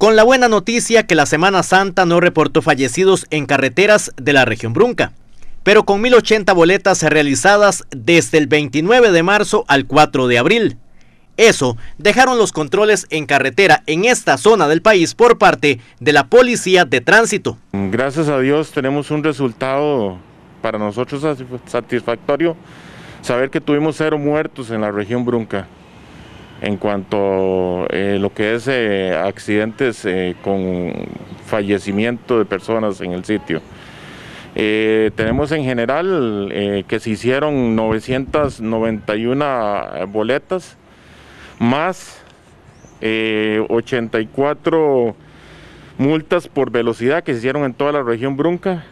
con la buena noticia que la Semana Santa no reportó fallecidos en carreteras de la región Brunca, pero con 1.080 boletas realizadas desde el 29 de marzo al 4 de abril. Eso dejaron los controles en carretera en esta zona del país por parte de la Policía de Tránsito. Gracias a Dios tenemos un resultado para nosotros satisfactorio, saber que tuvimos cero muertos en la región Brunca en cuanto a eh, lo que es eh, accidentes eh, con fallecimiento de personas en el sitio. tenemos en general que se hicieron 991 boletas, más 84 multas por velocidad que se hicieron en toda la región Brunca,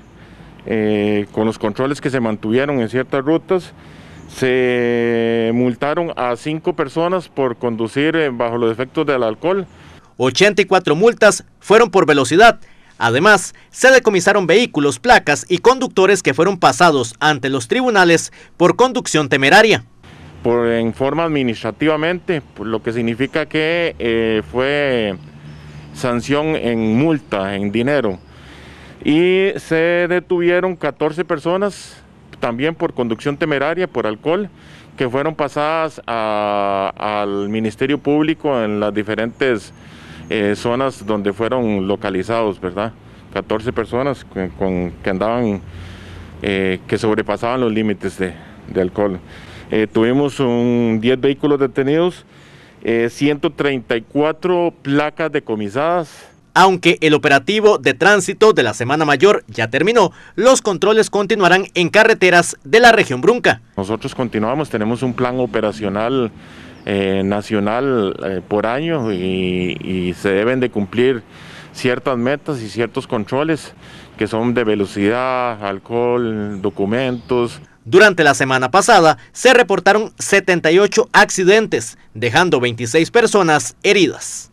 con los controles que se mantuvieron en ciertas rutas se multaron a cinco personas por conducir eh, bajo los efectos del alcohol. 84 multas fueron por velocidad. Además, se decomisaron vehículos, placas y conductores que fueron pasados ante los tribunales por conducción temeraria. Por, en forma administrativamente, lo que significa que eh, fue sanción en multa, en dinero. Y se detuvieron 14 personas también por conducción temeraria, por alcohol, que fueron pasadas al Ministerio Público en las diferentes eh, zonas donde fueron localizados, ¿verdad? 14 personas que andaban, eh, que sobrepasaban los límites de, alcohol. Eh, tuvimos un 10 vehículos detenidos, 134 placas decomisadas, aunque el operativo de tránsito de la Semana Mayor ya terminó, los controles continuarán en carreteras de la región Brunca. Nosotros continuamos, tenemos un plan operacional eh, nacional eh, por año y, y se deben de cumplir ciertas metas y ciertos controles que son de velocidad, alcohol, documentos. Durante la semana pasada se reportaron 78 accidentes, dejando 26 personas heridas.